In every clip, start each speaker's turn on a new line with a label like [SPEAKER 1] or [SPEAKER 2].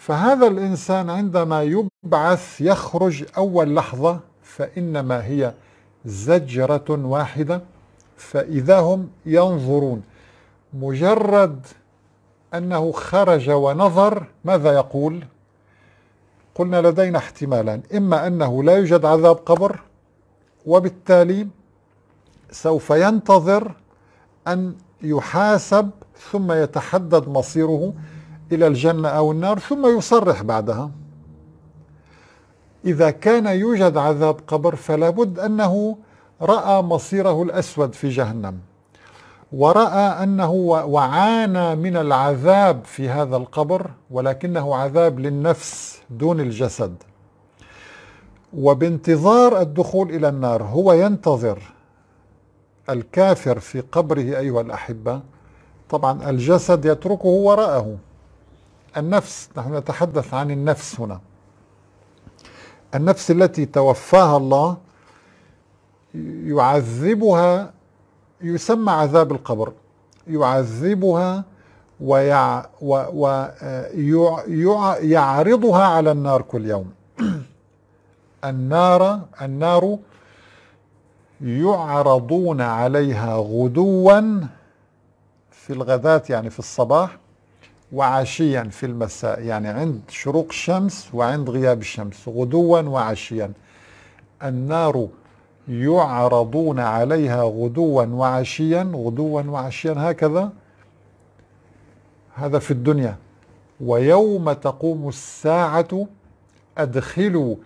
[SPEAKER 1] فهذا الإنسان عندما يبعث يخرج أول لحظة فإنما هي زجرة واحدة فإذا هم ينظرون مجرد أنه خرج ونظر ماذا يقول؟ قلنا لدينا احتمالان إما أنه لا يوجد عذاب قبر وبالتالي سوف ينتظر أن يحاسب ثم يتحدد مصيره إلى الجنة أو النار ثم يصرح بعدها إذا كان يوجد عذاب قبر فلا بد أنه رأى مصيره الأسود في جهنم ورأى أنه وعانى من العذاب في هذا القبر ولكنه عذاب للنفس دون الجسد وبانتظار الدخول إلى النار هو ينتظر الكافر في قبره أيها الأحبة طبعا الجسد يتركه وراءه النفس نحن نتحدث عن النفس هنا النفس التي توفاها الله يعذبها يسمى عذاب القبر يعذبها ويعرضها على النار كل يوم النار النار يعرضون عليها غدوا في الغداة يعني في الصباح وعشيا في المساء يعني عند شروق الشمس وعند غياب الشمس غدوا وعشيا النار يعرضون عليها غدوا وعشيا غدوا وعشيا هكذا هذا في الدنيا ويوم تقوم الساعة أدخلوا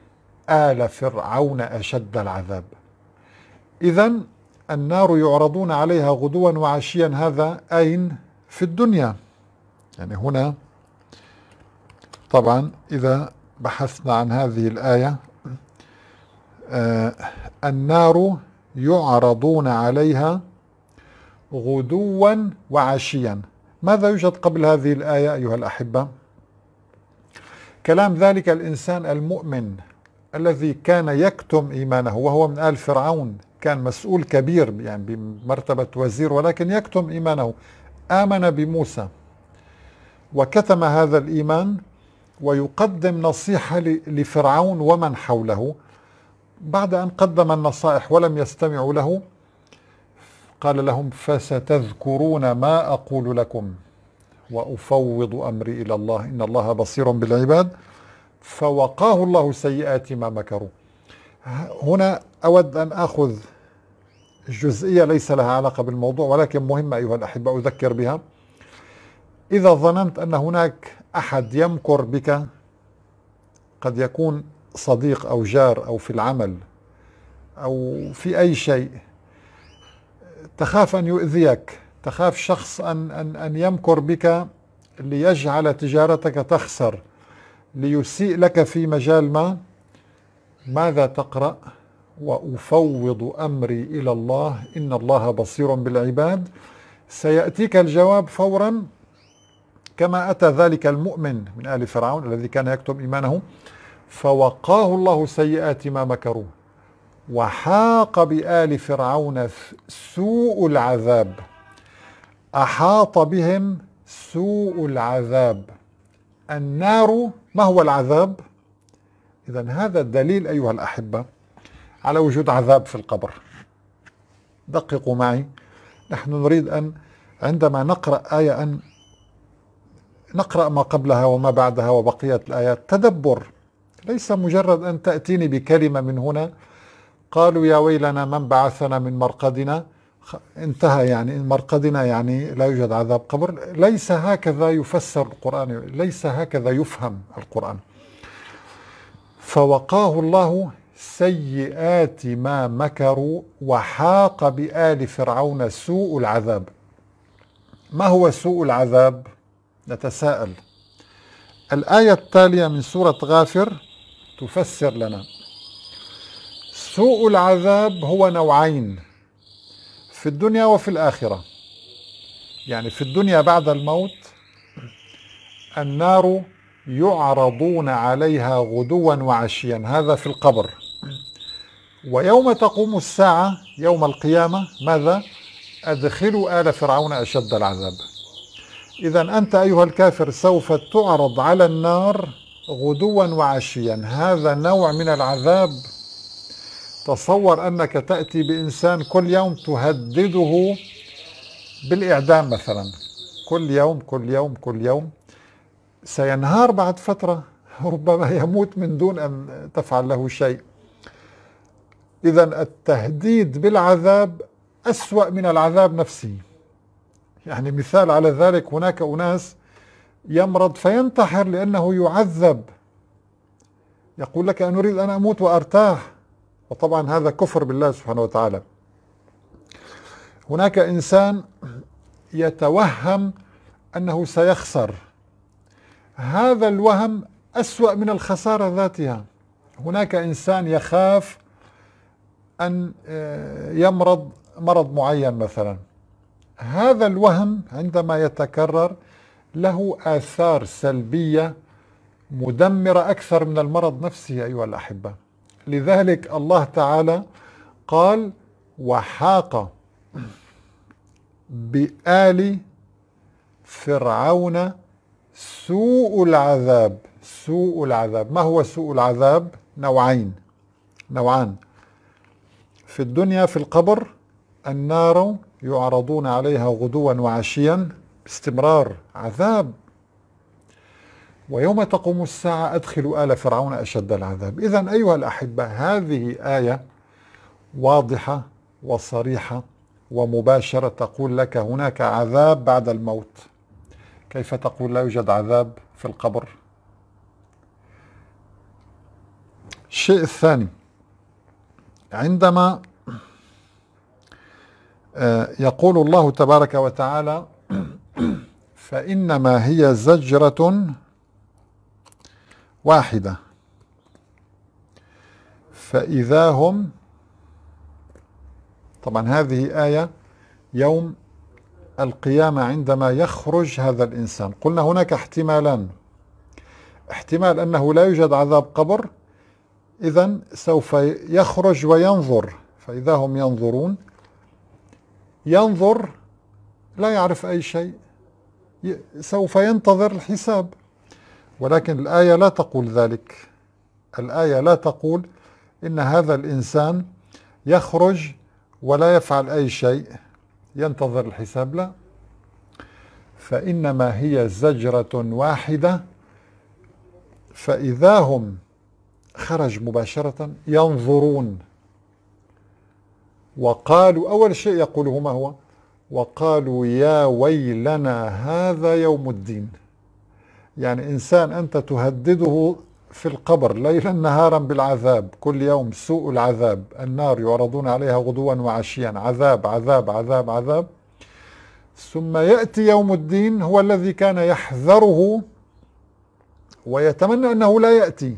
[SPEAKER 1] آل فرعون أشد العذاب إذا النار يعرضون عليها غدوا وعشيا هذا أين في الدنيا يعني هنا طبعا إذا بحثنا عن هذه الآية آه النار يعرضون عليها غدوا وعشيا ماذا يوجد قبل هذه الآية أيها الأحبة كلام ذلك الإنسان المؤمن الذي كان يكتم إيمانه وهو من آل فرعون كان مسؤول كبير يعني بمرتبة وزير ولكن يكتم إيمانه آمن بموسى وكتم هذا الإيمان ويقدم نصيحة لفرعون ومن حوله بعد أن قدم النصائح ولم يستمعوا له قال لهم فستذكرون ما أقول لكم وأفوض أمري إلى الله إن الله بصير بالعباد فوقاه الله سيئات ما مكروا هنا أود أن أخذ جزئية ليس لها علاقة بالموضوع ولكن مهمة أيها الأحبة أذكر بها إذا ظننت أن هناك أحد يمكر بك قد يكون صديق أو جار أو في العمل أو في أي شيء تخاف أن يؤذيك تخاف شخص أن, أن, أن يمكر بك ليجعل تجارتك تخسر ليسيء لك في مجال ما ماذا تقرأ وأفوض أمري إلى الله إن الله بصير بالعباد سيأتيك الجواب فورا كما أتى ذلك المؤمن من آل فرعون الذي كان يكتم إيمانه فوقاه الله سيئات ما مكروا وحاق بآل فرعون سوء العذاب أحاط بهم سوء العذاب النار ما هو العذاب إذا هذا الدليل أيها الأحبة على وجود عذاب في القبر دققوا معي نحن نريد أن عندما نقرأ آية أن نقرأ ما قبلها وما بعدها وبقية الآيات تدبر ليس مجرد أن تأتيني بكلمة من هنا قالوا يا ويلنا من بعثنا من مرقدنا انتهى يعني مرقدنا يعني لا يوجد عذاب قبر ليس هكذا يفسر القرآن ليس هكذا يفهم القرآن فوقاه الله سيئات ما مكروا وحاق بآل فرعون سوء العذاب ما هو سوء العذاب نتساءل الآية التالية من سورة غافر تفسر لنا سوء العذاب هو نوعين في الدنيا وفي الآخرة يعني في الدنيا بعد الموت النار يعرضون عليها غدوا وعشيا هذا في القبر ويوم تقوم الساعة يوم القيامة ماذا أدخلوا آل فرعون أشد العذاب إذا أنت أيها الكافر سوف تعرض على النار غدوا وعشيا هذا نوع من العذاب تصور أنك تأتي بإنسان كل يوم تهدده بالإعدام مثلا كل يوم كل يوم كل يوم سينهار بعد فترة ربما يموت من دون أن تفعل له شيء إذا التهديد بالعذاب أسوأ من العذاب نفسه يعني مثال على ذلك هناك أناس يمرض فينتحر لأنه يعذب يقول لك أن أريد أن أموت وأرتاح وطبعا هذا كفر بالله سبحانه وتعالى هناك إنسان يتوهم أنه سيخسر هذا الوهم أسوأ من الخسارة ذاتها هناك إنسان يخاف أن آه، يمرض مرض معين مثلا هذا الوهم عندما يتكرر له آثار سلبية مدمرة أكثر من المرض نفسه أيها الأحبة لذلك الله تعالى قال وحاق بآل فرعون سوء العذاب سوء العذاب ما هو سوء العذاب نوعين نوعان في الدنيا في القبر النار يعرضون عليها غدوا وعشيا باستمرار عذاب ويوم تقوم الساعة أدخلوا آل فرعون أشد العذاب إذا أيها الأحبة هذه آية واضحة وصريحة ومباشرة تقول لك هناك عذاب بعد الموت كيف تقول لا يوجد عذاب في القبر الشيء الثاني عندما آه، يقول الله تبارك وتعالى فإنما هي زجرة واحدة فإذا هم طبعا هذه آية يوم القيامة عندما يخرج هذا الإنسان قلنا هناك احتمالان احتمال أنه لا يوجد عذاب قبر إذا سوف يخرج وينظر فإذا هم ينظرون ينظر لا يعرف أي شيء سوف ينتظر الحساب ولكن الآية لا تقول ذلك الآية لا تقول إن هذا الإنسان يخرج ولا يفعل أي شيء ينتظر الحساب لا فإنما هي زجرة واحدة فإذا هم خرج مباشرة ينظرون وقالوا أول شيء يقوله ما هو وقالوا يا ويلنا هذا يوم الدين يعني إنسان أنت تهدده في القبر ليلا نهارا بالعذاب كل يوم سوء العذاب النار يعرضون عليها غدوا وعشيا عذاب عذاب عذاب عذاب ثم يأتي يوم الدين هو الذي كان يحذره ويتمنى أنه لا يأتي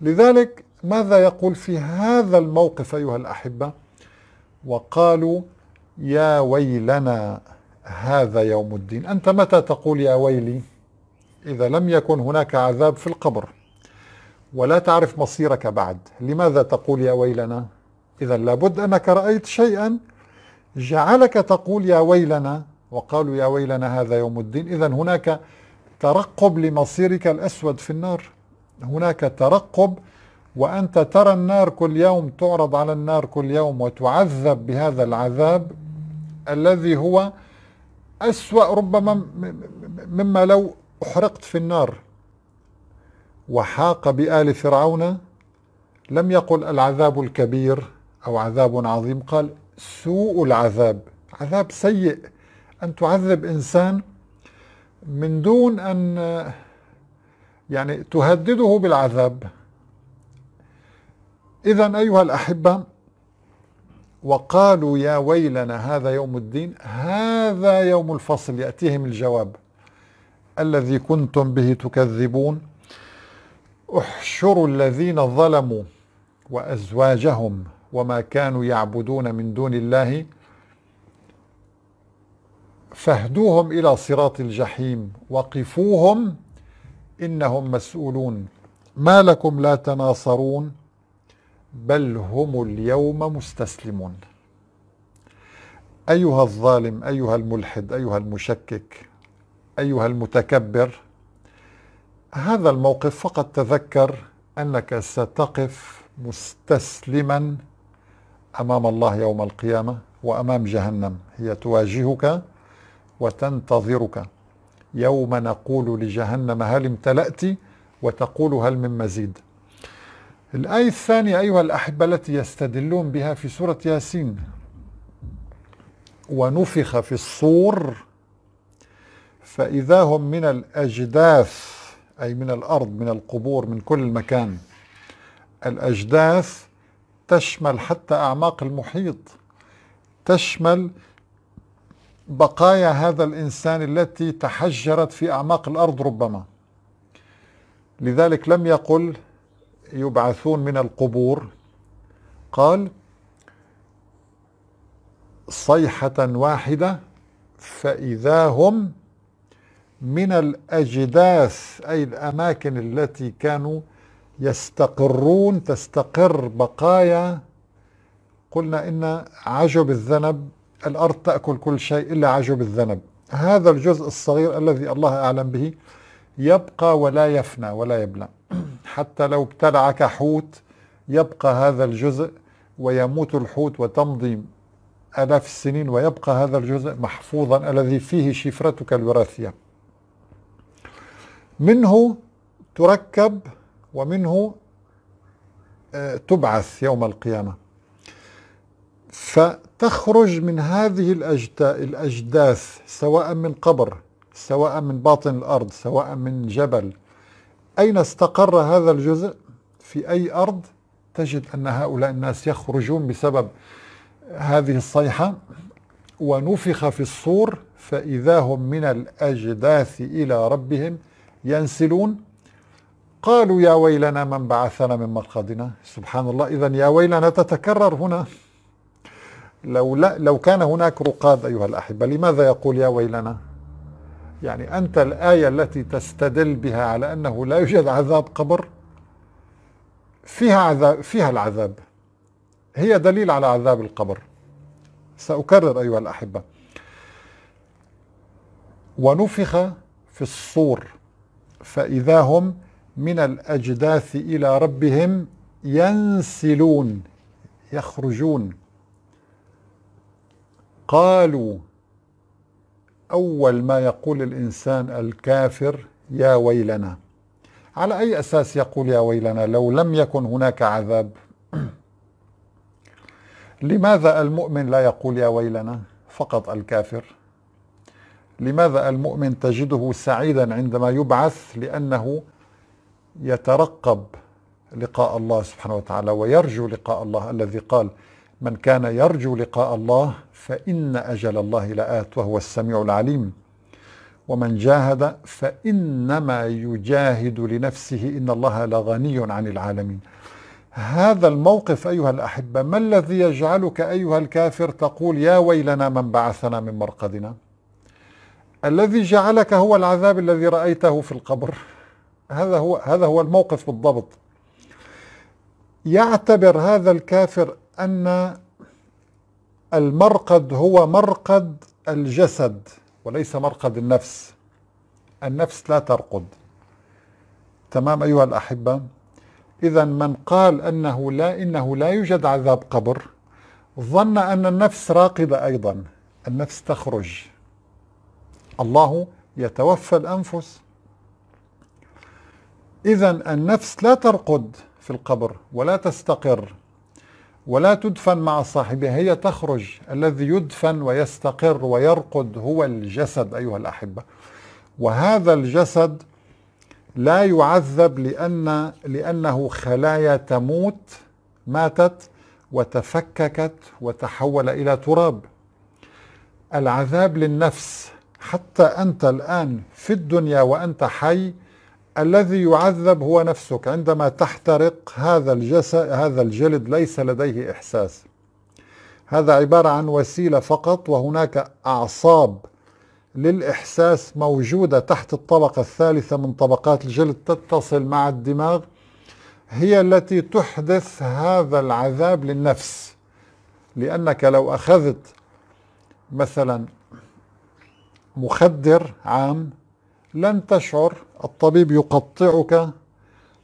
[SPEAKER 1] لذلك ماذا يقول في هذا الموقف أيها الأحبة وقالوا يا ويلنا هذا يوم الدين أنت متى تقول يا ويلي إذا لم يكن هناك عذاب في القبر ولا تعرف مصيرك بعد لماذا تقول يا ويلنا إذا لابد أنك رأيت شيئا جعلك تقول يا ويلنا وقالوا يا ويلنا هذا يوم الدين إذا هناك ترقب لمصيرك الأسود في النار هناك ترقب وأنت ترى النار كل يوم تعرض على النار كل يوم وتعذب بهذا العذاب الذي هو أسوأ ربما مما لو أحرقت في النار وحاق بآل فرعون لم يقل العذاب الكبير أو عذاب عظيم قال سوء العذاب عذاب سيء أن تعذب إنسان من دون أن يعني تهدده بالعذاب إذا أيها الأحبة وقالوا يا ويلنا هذا يوم الدين هذا يوم الفصل يأتيهم الجواب الذي كنتم به تكذبون احشروا الذين ظلموا وأزواجهم وما كانوا يعبدون من دون الله فاهدوهم إلى صراط الجحيم وقفوهم إنهم مسؤولون ما لكم لا تناصرون بل هم اليوم مستسلمون ايها الظالم ايها الملحد ايها المشكك ايها المتكبر هذا الموقف فقط تذكر انك ستقف مستسلما امام الله يوم القيامه وامام جهنم هي تواجهك وتنتظرك يوم نقول لجهنم هل امتلأت وتقول هل من مزيد الآية الثانية أيها الأحبة التي يستدلون بها في سورة ياسين ونفخ في الصور فإذا هم من الأجداث أي من الأرض من القبور من كل مكان الأجداث تشمل حتى أعماق المحيط تشمل بقايا هذا الإنسان التي تحجرت في أعماق الأرض ربما لذلك لم يقل يبعثون من القبور قال صيحة واحدة فإذا هم من الأجداث أي الأماكن التي كانوا يستقرون تستقر بقايا قلنا إن عجب الذنب الأرض تأكل كل شيء إلا عجب الذنب هذا الجزء الصغير الذي الله أعلم به يبقى ولا يفنى ولا يبلى حتى لو ابتلعك حوت يبقى هذا الجزء ويموت الحوت وتمضي آلاف السنين ويبقى هذا الجزء محفوظا الذي فيه شفرتك الوراثية منه تركب ومنه آه، تبعث يوم القيامة فتخرج من هذه الأجداث سواء من قبر سواء من باطن الأرض سواء من جبل أين استقر هذا الجزء في أي أرض تجد أن هؤلاء الناس يخرجون بسبب هذه الصيحة ونفخ في الصور فإذا هم من الأجداث إلى ربهم ينسلون قالوا يا ويلنا من بعثنا من مرقدنا سبحان الله إذا يا ويلنا تتكرر هنا لو, لا لو كان هناك رقاد أيها الأحبة لماذا يقول يا ويلنا يعني أنت الآية التي تستدل بها على أنه لا يوجد عذاب قبر فيها عذاب فيها العذاب هي دليل على عذاب القبر سأكرر أيها الأحبة ونفخ في الصور فإذا هم من الأجداث إلى ربهم ينسلون يخرجون قالوا أول ما يقول الإنسان الكافر يا ويلنا على أي أساس يقول يا ويلنا لو لم يكن هناك عذاب لماذا المؤمن لا يقول يا ويلنا فقط الكافر لماذا المؤمن تجده سعيدا عندما يبعث لأنه يترقب لقاء الله سبحانه وتعالى ويرجو لقاء الله الذي قال من كان يرجو لقاء الله فإن أجل الله لآت وهو السميع العليم ومن جاهد فإنما يجاهد لنفسه إن الله لغني عن العالمين هذا الموقف أيها الأحبة ما الذي يجعلك أيها الكافر تقول يا ويلنا من بعثنا من مرقدنا الذي جعلك هو العذاب الذي رأيته في القبر هذا هو هذا هو الموقف بالضبط يعتبر هذا الكافر أن المرقد هو مرقد الجسد وليس مرقد النفس النفس لا ترقد تمام أيها الأحبة إذا من قال أنه لا إنه لا يوجد عذاب قبر ظن أن النفس راقدة أيضا النفس تخرج الله يتوفى الأنفس إذا النفس لا ترقد في القبر ولا تستقر ولا تدفن مع صاحبها هي تخرج الذي يدفن ويستقر ويرقد هو الجسد أيها الأحبة وهذا الجسد لا يعذب لأن لأنه خلايا تموت ماتت وتفككت وتحول إلى تراب العذاب للنفس حتى أنت الآن في الدنيا وأنت حي الذي يعذب هو نفسك عندما تحترق هذا الجسد هذا الجلد ليس لديه إحساس هذا عبارة عن وسيلة فقط وهناك أعصاب للإحساس موجودة تحت الطبقة الثالثة من طبقات الجلد تتصل مع الدماغ هي التي تحدث هذا العذاب للنفس لأنك لو أخذت مثلا مخدر عام لن تشعر الطبيب يقطعك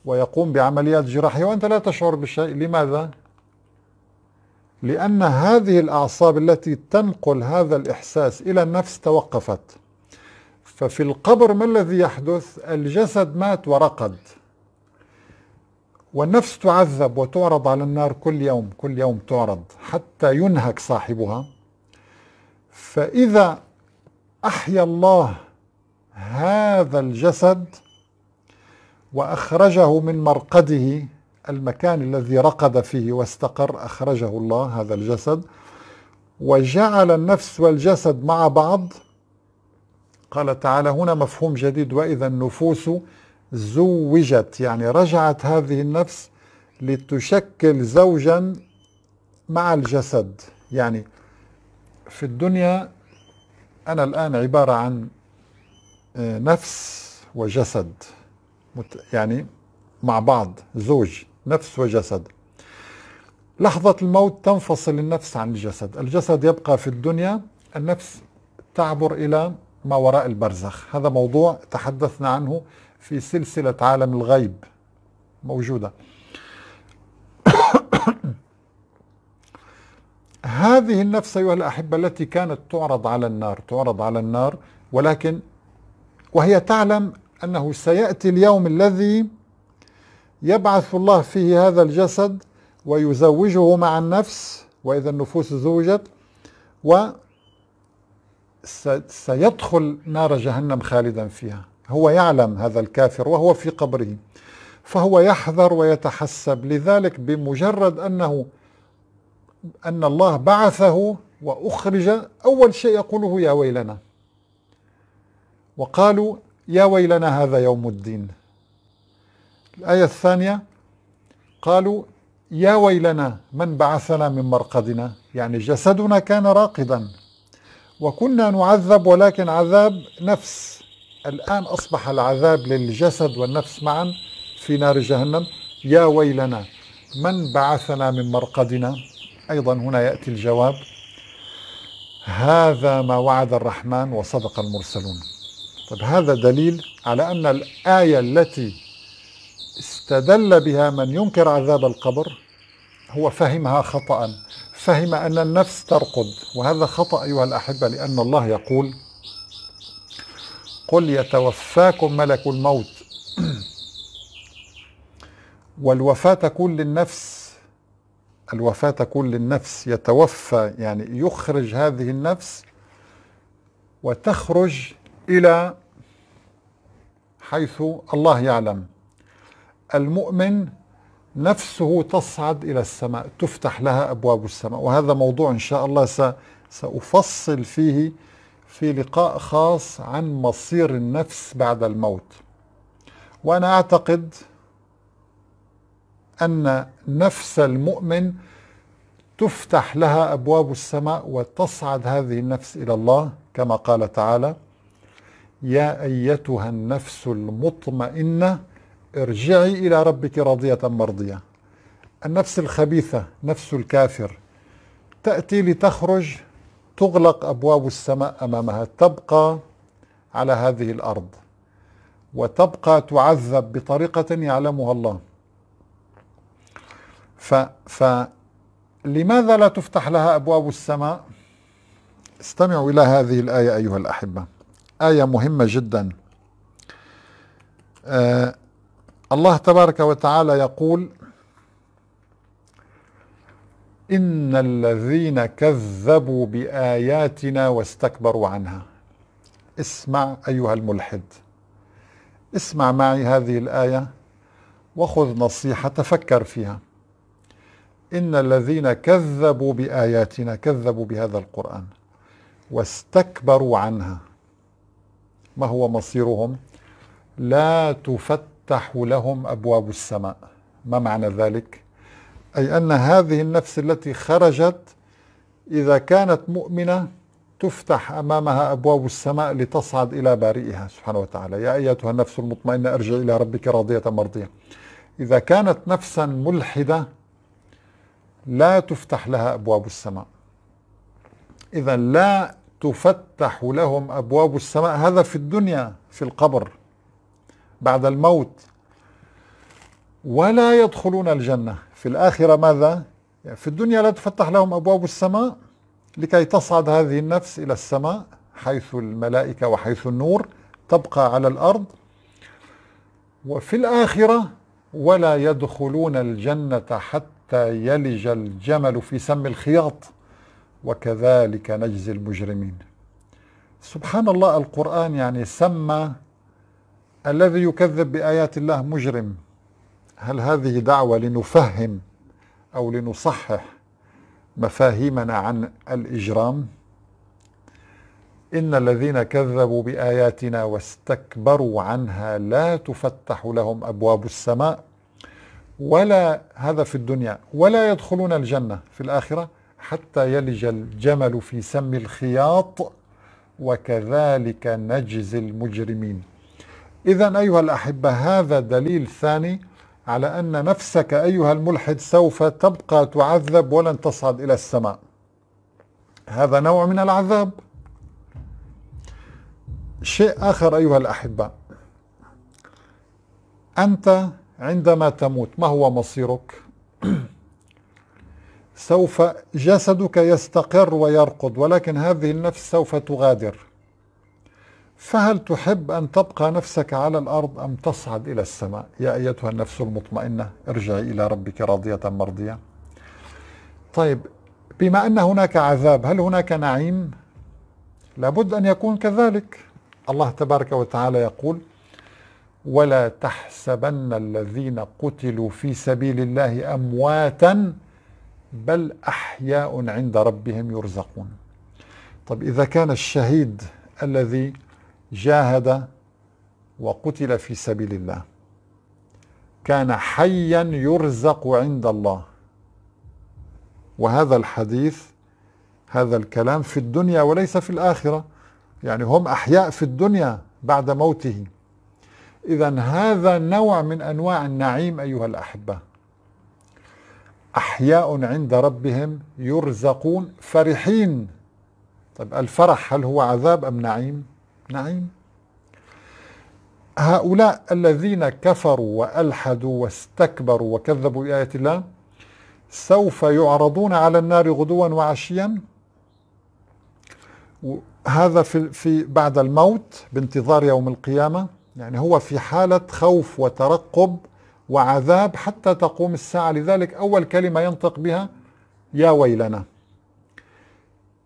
[SPEAKER 1] ويقوم بعمليات جراحية وأنت لا تشعر بشيء لماذا؟ لأن هذه الأعصاب التي تنقل هذا الإحساس إلى النفس توقفت ففي القبر ما الذي يحدث؟ الجسد مات ورقد والنفس تعذب وتعرض على النار كل يوم كل يوم تعرض حتى ينهك صاحبها فإذا أحيا الله هذا الجسد وأخرجه من مرقده المكان الذي رقد فيه واستقر أخرجه الله هذا الجسد وجعل النفس والجسد مع بعض قال تعالى هنا مفهوم جديد وإذا النفوس زوجت يعني رجعت هذه النفس لتشكل زوجا مع الجسد يعني في الدنيا أنا الآن عبارة عن آه، نفس وجسد يعني مع بعض زوج نفس وجسد لحظة الموت تنفصل النفس عن الجسد الجسد يبقى في الدنيا النفس تعبر إلى ما وراء البرزخ هذا موضوع تحدثنا عنه في سلسلة عالم الغيب موجودة هذه النفس أيها الأحبة التي كانت تعرض على النار تعرض على النار ولكن وهي تعلم أنه سيأتي اليوم الذي يبعث الله فيه هذا الجسد ويزوجه مع النفس وإذا النفوس زوجت و سيدخل نار جهنم خالدا فيها هو يعلم هذا الكافر وهو في قبره فهو يحذر ويتحسب لذلك بمجرد أنه أن الله بعثه وأخرج أول شيء يقوله يا ويلنا وقالوا يا ويلنا هذا يوم الدين الآية الثانية قالوا يا ويلنا من بعثنا من مرقدنا يعني جسدنا كان راقدا وكنا نعذب ولكن عذاب نفس الآن أصبح العذاب للجسد والنفس معا في نار جهنم يا ويلنا من بعثنا من مرقدنا أيضا هنا يأتي الجواب هذا ما وعد الرحمن وصدق المرسلون طب هذا دليل على أن الآية التي استدل بها من ينكر عذاب القبر هو فهمها خطأ فهم أن النفس ترقد وهذا خطأ أيها الأحبة لأن الله يقول قل يتوفاكم ملك الموت والوفاة تكون للنفس الوفاة تكون للنفس يتوفى يعني يخرج هذه النفس وتخرج إلى حيث الله يعلم المؤمن نفسه تصعد إلى السماء تفتح لها أبواب السماء وهذا موضوع إن شاء الله سأفصل فيه في لقاء خاص عن مصير النفس بعد الموت وأنا أعتقد أن نفس المؤمن تفتح لها أبواب السماء وتصعد هذه النفس إلى الله كما قال تعالى يا أيتها النفس المطمئنة ارجعي إلى ربك راضية مرضية النفس الخبيثة نفس الكافر تأتي لتخرج تغلق أبواب السماء أمامها تبقى على هذه الأرض وتبقى تعذب بطريقة يعلمها الله ف, فلماذا لا تفتح لها أبواب السماء استمعوا إلى هذه الآية أيها الأحبة آية مهمة جدا آه الله تبارك وتعالى يقول إن الذين كذبوا بآياتنا واستكبروا عنها اسمع أيها الملحد اسمع معي هذه الآية وخذ نصيحة تفكر فيها إن الذين كذبوا بآياتنا كذبوا بهذا القرآن واستكبروا عنها ما هو مصيرهم لا تفتح لهم أبواب السماء ما معنى ذلك أي أن هذه النفس التي خرجت إذا كانت مؤمنة تفتح أمامها أبواب السماء لتصعد إلى بارئها سبحانه وتعالى يا أيتها النفس المطمئنة أرجع إلى ربك راضية مرضية إذا كانت نفسا ملحدة لا تفتح لها أبواب السماء إذا لا تفتح لهم ابواب السماء هذا في الدنيا في القبر بعد الموت ولا يدخلون الجنه في الاخره ماذا في الدنيا لا تفتح لهم ابواب السماء لكي تصعد هذه النفس الى السماء حيث الملائكه وحيث النور تبقى على الارض وفي الاخره ولا يدخلون الجنه حتى يلج الجمل في سم الخياط وكذلك نجزي المجرمين سبحان الله القرآن يعني سمى الذي يكذب بآيات الله مجرم هل هذه دعوة لنفهم أو لنصحح مفاهيمنا عن الإجرام إن الذين كذبوا بآياتنا واستكبروا عنها لا تفتح لهم أبواب السماء ولا هذا في الدنيا ولا يدخلون الجنة في الآخرة حتى يلج الجمل في سم الخياط وكذلك نجزي المجرمين إذا أيها الأحبة هذا دليل ثاني على أن نفسك أيها الملحد سوف تبقى تعذب ولن تصعد إلى السماء هذا نوع من العذاب شيء آخر أيها الأحبة أنت عندما تموت ما هو مصيرك؟ سوف جسدك يستقر ويرقد ولكن هذه النفس سوف تغادر فهل تحب أن تبقى نفسك على الأرض أم تصعد إلى السماء يا أيتها النفس المطمئنة ارجعي إلى ربك راضية مرضية طيب بما أن هناك عذاب هل هناك نعيم لابد أن يكون كذلك الله تبارك وتعالى يقول ولا تحسبن الذين قتلوا في سبيل الله أمواتا بل أحياء عند ربهم يرزقون طب إذا كان الشهيد الذي جاهد وقتل في سبيل الله كان حيا يرزق عند الله وهذا الحديث هذا الكلام في الدنيا وليس في الآخرة يعني هم أحياء في الدنيا بعد موته إذا هذا نوع من أنواع النعيم أيها الأحبة أحياء عند ربهم يرزقون فرحين طيب الفرح هل هو عذاب أم نعيم نعيم هؤلاء الذين كفروا وألحدوا واستكبروا وكذبوا بآية الله سوف يعرضون على النار غدوا وعشيا هذا في, في بعد الموت بانتظار يوم القيامة يعني هو في حالة خوف وترقب وعذاب حتى تقوم الساعة لذلك أول كلمة ينطق بها يا ويلنا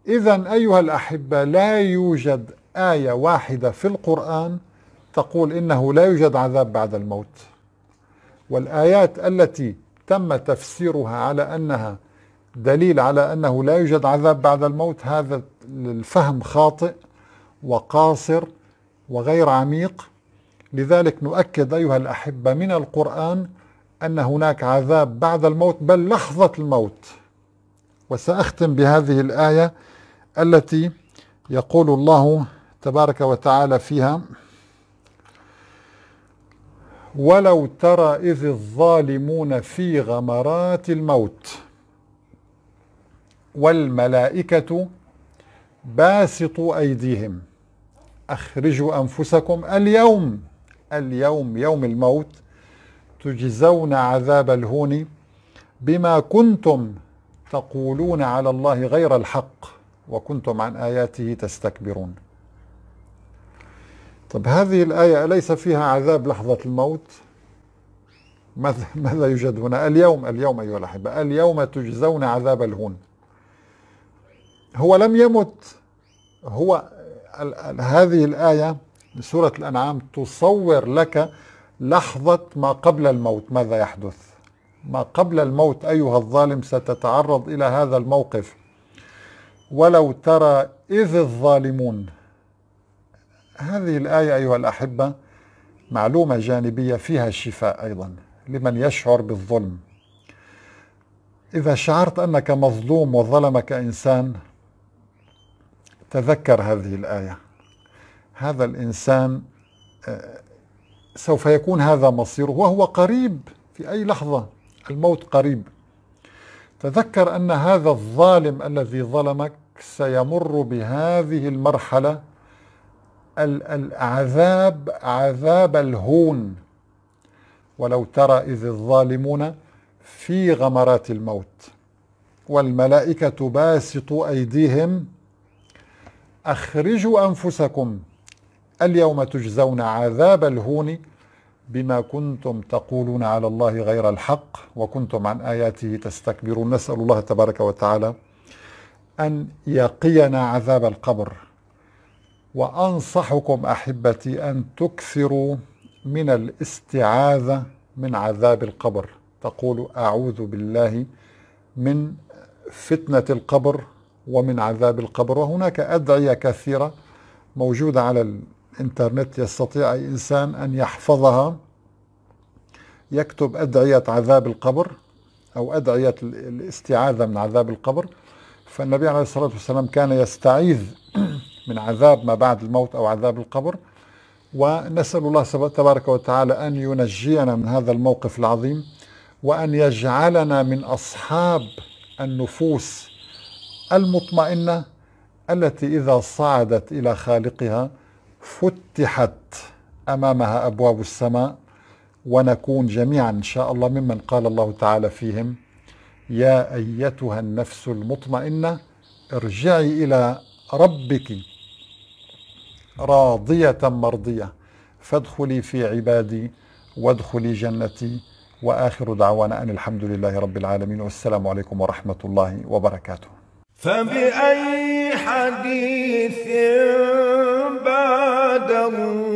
[SPEAKER 1] إذا أيها الأحبة لا يوجد آية واحدة في القرآن تقول إنه لا يوجد عذاب بعد الموت والآيات التي تم تفسيرها على أنها دليل على أنه لا يوجد عذاب بعد الموت هذا الفهم خاطئ وقاصر وغير عميق لذلك نؤكد أيها الأحبة من القرآن أن هناك عذاب بعد الموت بل لحظة الموت وسأختم بهذه الآية التي يقول الله تبارك وتعالى فيها ولو ترى إذ الظالمون في غمرات الموت والملائكة باسطوا أيديهم أخرجوا أنفسكم اليوم اليوم يوم الموت تجزون عذاب الهون بما كنتم تقولون على الله غير الحق وكنتم عن آياته تستكبرون طب هذه الآية أليس فيها عذاب لحظة الموت ماذا, ماذا يوجد هنا اليوم اليوم أيها الأحبة اليوم تجزون عذاب الهون هو لم يمت هو هذه الآية سورة الأنعام تصور لك لحظة ما قبل الموت ماذا يحدث ما قبل الموت أيها الظالم ستتعرض إلى هذا الموقف ولو ترى إذ الظالمون هذه الآية أيها الأحبة معلومة جانبية فيها الشفاء أيضا لمن يشعر بالظلم إذا شعرت أنك مظلوم وظلمك إنسان تذكر هذه الآية هذا الانسان آه، سوف يكون هذا مصيره وهو قريب في اي لحظه الموت قريب تذكر ان هذا الظالم الذي ظلمك سيمر بهذه المرحله العذاب عذاب الهون ولو ترى اذ الظالمون في غمرات الموت والملائكه باسطوا ايديهم اخرجوا انفسكم اليوم تجزون عذاب الهون بما كنتم تقولون على الله غير الحق وكنتم عن آياته تستكبرون نسأل الله تبارك وتعالى أن يقينا عذاب القبر وأنصحكم أحبتي أن تكثروا من الاستعاذة من عذاب القبر تقول أعوذ بالله من فتنة القبر ومن عذاب القبر وهناك أدعية كثيرة موجودة على الإنترنت يستطيع أي إنسان أن يحفظها يكتب أدعية عذاب القبر أو أدعية الاستعاذة من عذاب القبر فالنبي عليه الصلاة والسلام كان يستعيذ من عذاب ما بعد الموت أو عذاب القبر ونسأل الله تبارك وتعالى أن ينجينا من هذا الموقف العظيم وأن يجعلنا من أصحاب النفوس المطمئنة التي إذا صعدت إلى خالقها فتحت امامها ابواب السماء ونكون جميعا ان شاء الله ممن قال الله تعالى فيهم يا ايتها النفس المطمئنه ارجعي الى ربك راضيه مرضيه فادخلي في عبادي وادخلي جنتي واخر دعوانا ان الحمد لله رب العالمين والسلام عليكم ورحمه الله وبركاته فباي حديث وعد